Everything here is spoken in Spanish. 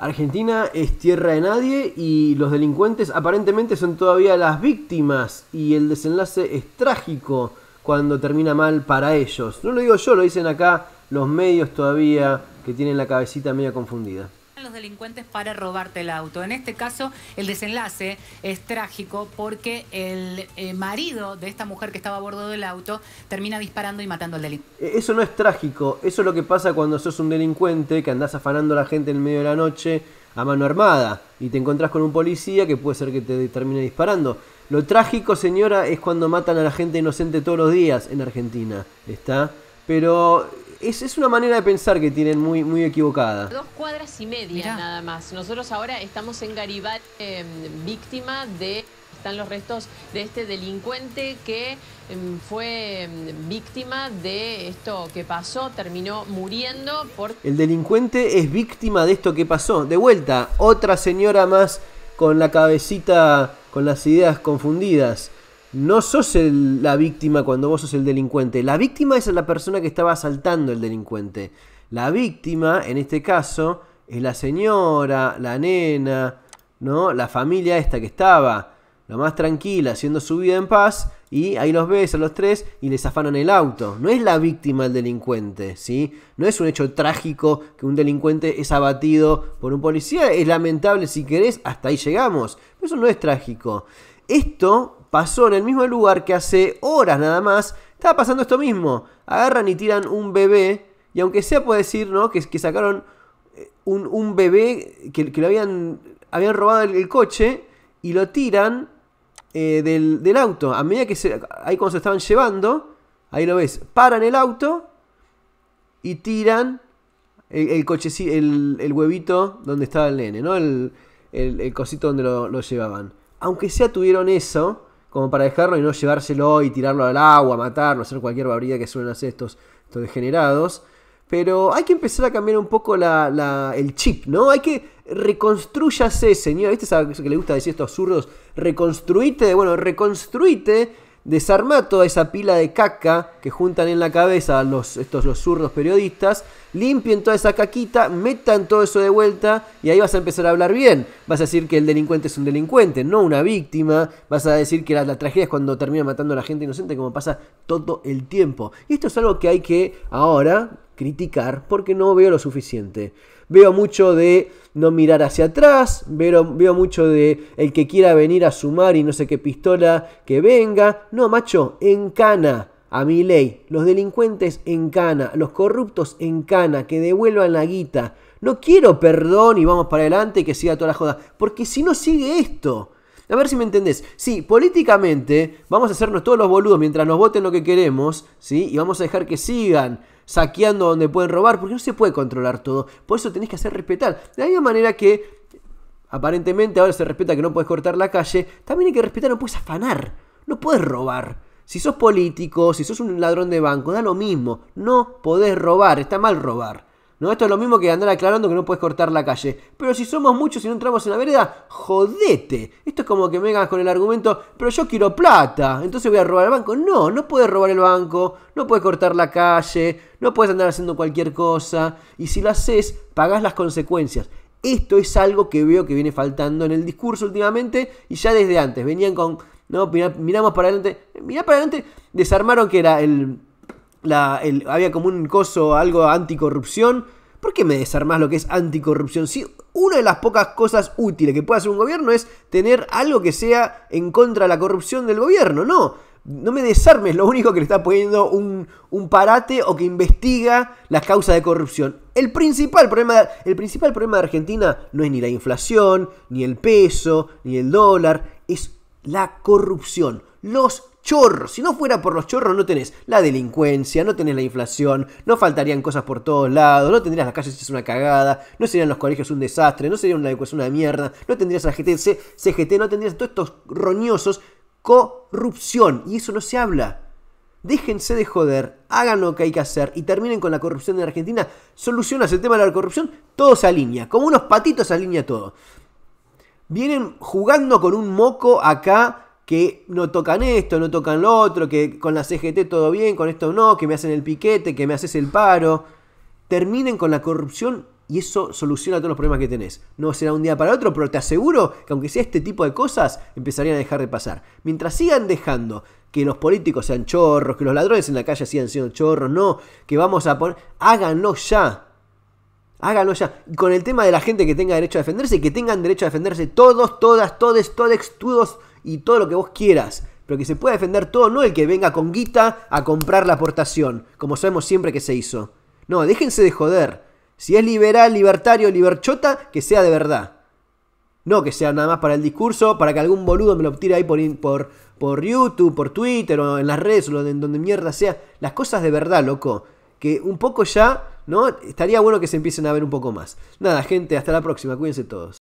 Argentina es tierra de nadie y los delincuentes aparentemente son todavía las víctimas y el desenlace es trágico cuando termina mal para ellos. No lo digo yo, lo dicen acá los medios todavía que tienen la cabecita media confundida los delincuentes para robarte el auto. En este caso, el desenlace es trágico porque el eh, marido de esta mujer que estaba a bordo del auto termina disparando y matando al delincuente. Eso no es trágico, eso es lo que pasa cuando sos un delincuente que andás afanando a la gente en medio de la noche a mano armada y te encontrás con un policía que puede ser que te termine disparando. Lo trágico, señora, es cuando matan a la gente inocente todos los días en Argentina, ¿está? Pero es, una manera de pensar que tienen muy, muy equivocada. Dos cuadras y media nada más. Nosotros ahora estamos en Garibaldi, em, víctima de... Están los restos de este delincuente que em, fue em, víctima de esto que pasó, terminó muriendo por... El delincuente es víctima de esto que pasó. De vuelta, otra señora más con la cabecita, con las ideas confundidas no sos la víctima cuando vos sos el delincuente. La víctima es la persona que estaba asaltando el delincuente. La víctima, en este caso, es la señora, la nena, ¿no? La familia esta que estaba, la más tranquila, haciendo su vida en paz, y ahí los ves a los tres y les afanan el auto. No es la víctima el delincuente, ¿sí? No es un hecho trágico que un delincuente es abatido por un policía. Es lamentable si querés, hasta ahí llegamos. Pero eso no es trágico. Esto pasó en el mismo lugar que hace horas nada más, estaba pasando esto mismo. Agarran y tiran un bebé, y aunque sea puede decir, ¿no? Que, que sacaron eh, un, bebé que, lo habían, habían robado el, coche y lo tiran eh, del, auto. A medida que se, ahí cuando se estaban llevando, ahí lo ves, paran el auto y tiran el, el, el, huevito donde estaba el nene, ¿no? El, el cosito donde lo, lo llevaban. Aunque sea tuvieron eso, como para dejarlo y no llevárselo y tirarlo al agua, matarlo, hacer cualquier barbaridad que suelen hacer estos, degenerados. Pero hay que empezar a cambiar un poco el chip, ¿no? Hay que reconstruyase, señor. ¿Viste eso que le gusta decir estos zurdos? Reconstruite, bueno, reconstruite desarma toda esa pila de caca que juntan en la cabeza los, estos los zurdos periodistas, limpien toda esa caquita, metan todo eso de vuelta y ahí vas a empezar a hablar bien. Vas a decir que el delincuente es un delincuente, no una víctima. Vas a decir que la, la tragedia es cuando termina matando a la gente inocente, como pasa todo el tiempo. Y esto es algo que hay que ahora criticar porque no veo lo suficiente. Veo mucho de no mirar hacia atrás, veo, veo mucho de el que quiera venir a sumar y no sé qué pistola que venga. No, macho, encana a mi ley. Los delincuentes en cana los corruptos en cana que devuelvan la guita. No quiero perdón y vamos para adelante y que siga toda la joda. Porque si no sigue esto, a ver si me entendés. Sí, políticamente vamos a hacernos todos los boludos mientras nos voten lo que queremos, ¿sí? Y vamos a dejar que sigan saqueando donde pueden robar, porque no se puede controlar todo. Por eso tenés que hacer respetar. De alguna manera que aparentemente ahora se respeta que no puedes cortar la calle, también hay que respetar, no puedes afanar, no puedes robar. Si sos político, si sos un ladrón de banco, da lo mismo. No podés robar, está mal robar. ¿No? Esto es lo mismo que andar aclarando que no puedes cortar la calle. Pero si somos muchos y no entramos en la vereda, jodete. Esto es como que vengas con el argumento, pero yo quiero plata, entonces voy a robar el banco. No, no puedes robar el banco, no puedes cortar la calle, no puedes andar haciendo cualquier cosa. Y si lo haces, pagás las consecuencias. Esto es algo que veo que viene faltando en el discurso últimamente y ya desde antes. Venían con, no, miramos para adelante. Mirá para adelante, desarmaron que era el había como un coso, algo anticorrupción. ¿Por qué me desarmás lo que es anticorrupción? Si una de las pocas cosas útiles que puede hacer un gobierno es tener algo que sea en contra de la corrupción del gobierno, no. No me desarmes, lo único que le está poniendo un, parate o que investiga las causas de corrupción. El principal, problema de, el principal problema de Argentina no es ni la inflación, ni el peso, ni el dólar, es la corrupción, los chorros. Si no fuera por los chorros, no tenés la delincuencia, no tenés la inflación, no faltarían cosas por todos lados, no tendrías las calles es una cagada, no serían los colegios un desastre, no sería una educación una mierda, no tendrías la GTC CGT, no tendrías todos estos roñosos. Corrupción. Y eso no se habla. Déjense de joder, hagan lo que hay que hacer y terminen con la corrupción en Argentina. Solucionas el tema de la corrupción, todo se alinea. Como unos patitos se alinea todo vienen jugando con un moco acá que no tocan esto, no tocan lo otro, que con la CGT todo bien, con esto no, que me hacen el piquete, que me haces el paro. Terminen con la corrupción y eso soluciona todos los problemas que tenés. No será un día para otro, pero te aseguro que aunque sea este tipo de cosas, empezarían a dejar de pasar. Mientras sigan dejando que los políticos sean chorros, que los ladrones en la calle sigan siendo chorros, no, que vamos a poner... Háganlo ya. Háganlo ya. Con el tema de la gente que tenga derecho a defenderse, que tengan derecho a defenderse todos, todas, todes, todes, todos y todo lo que vos quieras. Pero que se pueda defender todo, no el que venga con guita a comprar la aportación, como sabemos siempre que se hizo. No, déjense de joder. Si es liberal, libertario, liberchota, que sea de verdad. No que sea nada más para el discurso, para que algún boludo me lo tire ahí por, por, por YouTube, por Twitter o en las redes o en donde mierda sea. Las cosas de verdad, loco. Que un poco ya ¿no? Estaría bueno que se empiecen a ver un poco más. Nada, gente, hasta la próxima, cuídense todos.